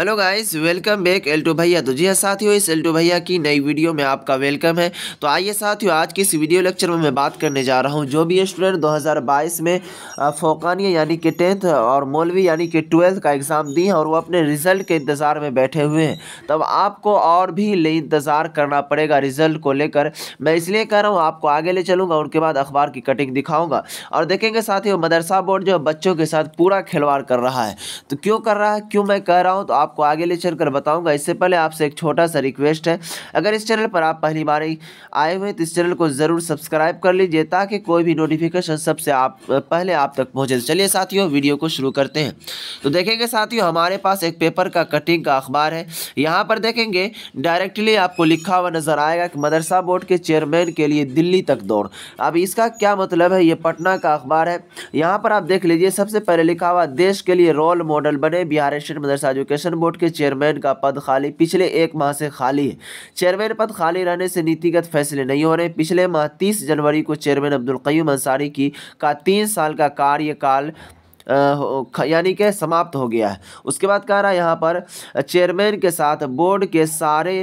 hello guys welcome back Alto भैया तो जी हाँ साथियों इस एल्टो भैया की नई वीडियो में आपका वेलकम है तो आइए साथियों आज के इस वीडियो लेक्चर में मैं बात करने जा रहा हूँ जो भी स्टूडेंट 2022 में फोकानिया यानी कि टेंथ और मौलवी यानी कि ट्वेल्थ का एग्ज़ाम दी हैं और वो अपने रिज़ल्ट के इंतज़ार में बैठे हुए हैं तब आपको और भी ले इंतज़ार करना पड़ेगा रिज़ल्ट को लेकर मैं इसलिए कह रहा हूँ आपको आगे ले चलूँगा उनके बाद अखबार की कटिंग दिखाऊँगा और देखेंगे साथियों मदरसा बोर्ड जो बच्चों के साथ पूरा खिलवाड़ कर रहा है तो क्यों कर रहा है क्यों मैं कह रहा हूँ तो आप आपको आगे ले चल कर बताऊँगा इससे पहले आपसे एक छोटा सा रिक्वेस्ट है अगर इस चैनल पर आप पहली बार आए हुए तो इस चैनल को ज़रूर सब्सक्राइब कर लीजिए ताकि कोई भी नोटिफिकेशन सबसे आप पहले आप तक पहुँचे तो चलिए साथियों वीडियो को शुरू करते हैं तो देखेंगे साथियों हमारे पास एक पेपर का कटिंग का अखबार है यहाँ पर देखेंगे डायरेक्टली आपको लिखा हुआ नज़र आएगा कि मदरसा बोर्ड के चेयरमैन के लिए दिल्ली तक दौड़ अब इसका क्या मतलब है ये पटना का अखबार है यहाँ पर आप देख लीजिए सबसे पहले लिखा हुआ देश के लिए रोल मॉडल बने Bihar State Madrasa Education Board के चेयरमैन का पद खाली पिछले एक माह से खाली है चेयरमैन पद खाली रहने से नीतिगत फैसले नहीं हो रहे पिछले माह तीस जनवरी को चेयरमैन अब्दुल कयूम अंसारी की का तीन साल का कार्यकाल यानी कि समाप्त हो गया है उसके बाद कह रहा है यहाँ पर चेयरमैन के साथ बोर्ड के सारे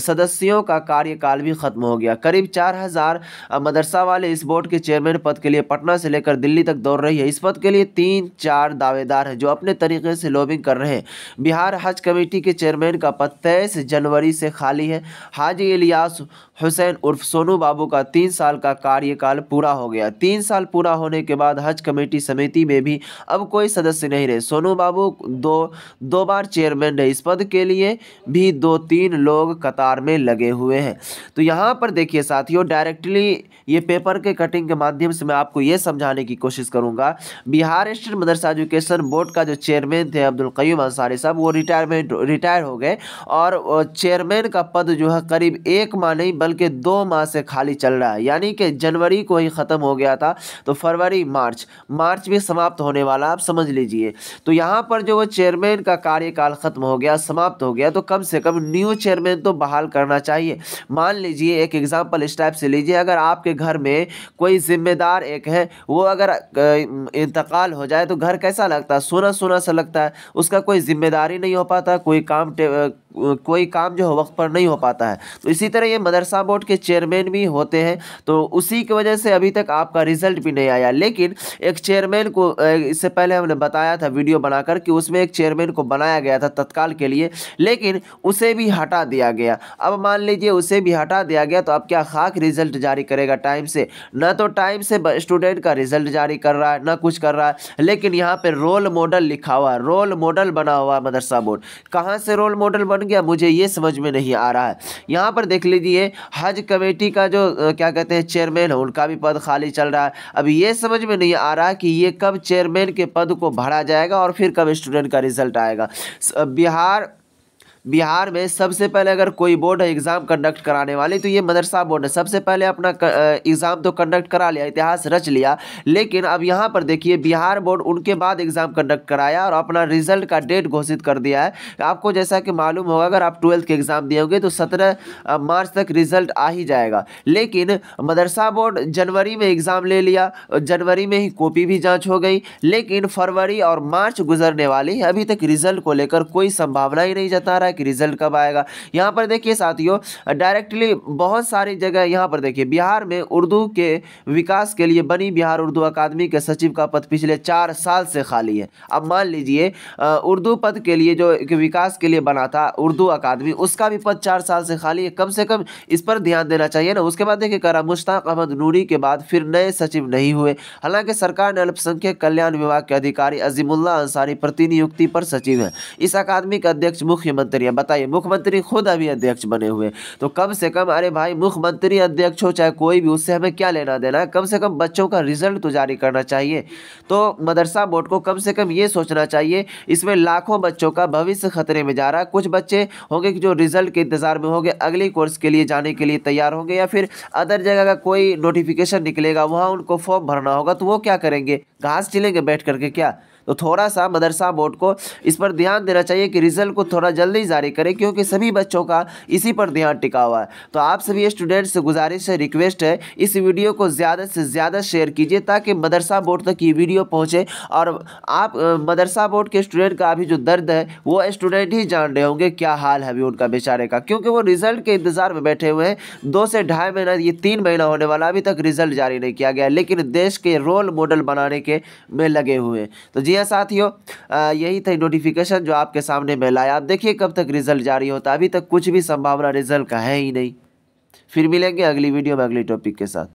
सदस्यों का कार्यकाल भी खत्म हो गया करीब चार हज़ार मदरसा वाले इस बोर्ड के चेयरमैन पद के लिए पटना से लेकर दिल्ली तक दौड़ रही है इस पद के लिए तीन चार दावेदार हैं जो अपने तरीके से लॉबिंग कर रहे हैं बिहार हज कमेटी के चेयरमैन का पद तेईस जनवरी से खाली है हाजी इलियास हुसैन उर्फ सोनू बाबू का तीन साल का कार्यकाल पूरा हो गया तीन साल पूरा होने के बाद हज कमेटी समिति में भी अब कोई सदस्य नहीं रहे सोनू बाबू दो दो बार चेयरमैन रहे इस पद के लिए भी दो तीन लोग कतार में लगे हुए हैं तो यहाँ पर देखिए साथियों डायरेक्टली ये पेपर के कटिंग के माध्यम से मैं आपको ये समझाने की कोशिश करूँगा Bihar State Madrasa Education Board का जो चेयरमैन थे अब्दुल कयूम अंसारी साहब वो रिटायरमेंट रिटायर हो गए और चेयरमैन का पद जो है करीब एक माह नहीं बल्कि दो माह से खाली चल रहा है यानी कि जनवरी को ही ख़त्म हो गया था तो फरवरी मार्च मार्च में समाप्त होने वाला वाला आप समझ लीजिए तो यहाँ पर जो वो चेयरमैन का कार्यकाल खत्म हो गया समाप्त हो गया तो कम से कम न्यू चेयरमैन तो बहाल करना चाहिए मान लीजिए एक एग्ज़ाम्पल इस टाइप से लीजिए अगर आपके घर में कोई ज़िम्मेदार एक है वो अगर इंतकाल हो जाए तो घर कैसा लगता है सोना सोना सा लगता है उसका कोई ज़िम्मेदारी नहीं हो पाता कोई काम कोई काम जो है वक्त पर नहीं हो पाता है तो इसी तरह ये मदरसा बोर्ड के चेयरमैन भी होते हैं तो उसी की वजह से अभी तक आपका रिजल्ट भी नहीं आया लेकिन एक चेयरमैन को इससे पहले हमने बताया था वीडियो बनाकर कि उसमें एक चेयरमैन को बनाया गया था तत्काल के लिए लेकिन उसे भी हटा दिया गया अब मान लीजिए उसे भी हटा दिया गया तो अब क्या खाक रिजल्ट जारी करेगा टाइम से ना तो टाइम से स्टूडेंट का रिजल्ट जारी कर रहा है ना कुछ कर रहा है लेकिन यहाँ पर रोल मॉडल लिखा हुआ रोल मॉडल बना हुआ मदरसा बोर्ड कहाँ से रोल मॉडल बना बन गया मुझे ये समझ में नहीं आ रहा है यहाँ पर देख लीजिए हज कमेटी का जो क्या कहते हैं चेयरमैन है उनका भी पद खाली चल रहा है अब ये समझ में नहीं आ रहा कि ये कब चेयरमैन के पद को भरा जाएगा और फिर कब स्टूडेंट का रिजल्ट आएगा बिहार बिहार में सबसे पहले अगर कोई बोर्ड है एग्ज़ाम कंडक्ट कराने वाली तो ये मदरसा बोर्ड है सबसे पहले अपना एग्ज़ाम तो कंडक्ट करा लिया इतिहास रच लिया लेकिन अब यहाँ पर देखिए बिहार बोर्ड उनके बाद एग्ज़ाम कंडक्ट कराया और अपना रिजल्ट का डेट घोषित कर दिया है आपको जैसा कि मालूम होगा अगर आप ट्वेल्थ के एग्ज़ाम दिए होंगे तो सत्रह मार्च तक रिजल्ट आ ही जाएगा लेकिन मदरसा बोर्ड जनवरी में एग्ज़ाम ले लिया जनवरी में ही कॉपी भी जाँच हो गई लेकिन फरवरी और मार्च गुजरने वाली अभी तक रिजल्ट को लेकर कोई संभावना ही नहीं जता रहा है कि रिजल्ट कब आएगा यहाँ पर देखिए साथियों डायरेक्टली बहुत सारी जगह यहाँ पर देखिए बिहार में उर्दू के विकास के लिए बनी बिहार उर्दू अकादमी के सचिव का पद पिछले चार साल से खाली है अब मान लीजिए उर्दू पद के लिए जो विकास के लिए बना था उर्दू अकादमी उसका भी पद चार साल से खाली है कम से कम इस पर ध्यान देना चाहिए ना उसके बाद देखिए करा मुश्ताक अहमद नूरी के बाद फिर नए सचिव नहीं हुए हालांकि सरकार ने अल्पसंख्यक कल्याण विभाग के अधिकारी अजीमुल्ला अंसारी प्रतिनियुक्ति पर सचिव हैं इस अकादमी के अध्यक्ष मुख्यमंत्री मुख्यमंत्री है बताइए मुख्यमंत्री खुद अभी अध्यक्ष बने हुए तो कम से कम अरे भाई मुख्यमंत्री अध्यक्ष हो चाहे कोई भी उससे हमें क्या लेना देना है कम से कम बच्चों का रिजल्ट तो जारी करना चाहिए तो मदरसा बोर्ड को कम से कम ये सोचना चाहिए इसमें लाखों बच्चों का भविष्य खतरे में जा रहा है कुछ बच्चे होंगे कि जो रिजल्ट के इंतज़ार में होंगे अगले कोर्स के लिए जाने के लिए तैयार होंगे या फिर अदर जगह का कोई नोटिफिकेशन निकलेगा वहाँ उनको फॉर्म भरना होगा तो वो क्या करेंगे घास चिलेंगे बैठ करके क्या तो थोड़ा सा मदरसा बोर्ड को इस पर ध्यान देना चाहिए कि रिज़ल्ट को थोड़ा जल्दी जारी करें क्योंकि सभी बच्चों का इसी पर ध्यान टिका हुआ है तो आप सभी स्टूडेंट्स से गुजारिश है रिक्वेस्ट है इस वीडियो को ज़्यादा से ज़्यादा शेयर कीजिए ताकि मदरसा बोर्ड तक ये वीडियो पहुँचे और आप मदरसा बोर्ड के स्टूडेंट का अभी जो दर्द है वो स्टूडेंट ही जान रहे होंगे क्या हाल है अभी उनका बेचारे का क्योंकि वो रिज़ल्ट के इंतज़ार में बैठे हुए हैं दो से ढाई महीना ये तीन महीना होने वाला अभी तक रिज़ल्ट जारी नहीं किया गया लेकिन देश के रोल मॉडल बनाने के में लगे हुए हैं तो जी जी हाँ साथियों यही था नोटिफिकेशन जो आपके सामने मैं लाया आप देखिए कब तक रिजल्ट जारी होता अभी तक कुछ भी संभावना रिजल्ट का है ही नहीं फिर मिलेंगे अगली वीडियो में अगली टॉपिक के साथ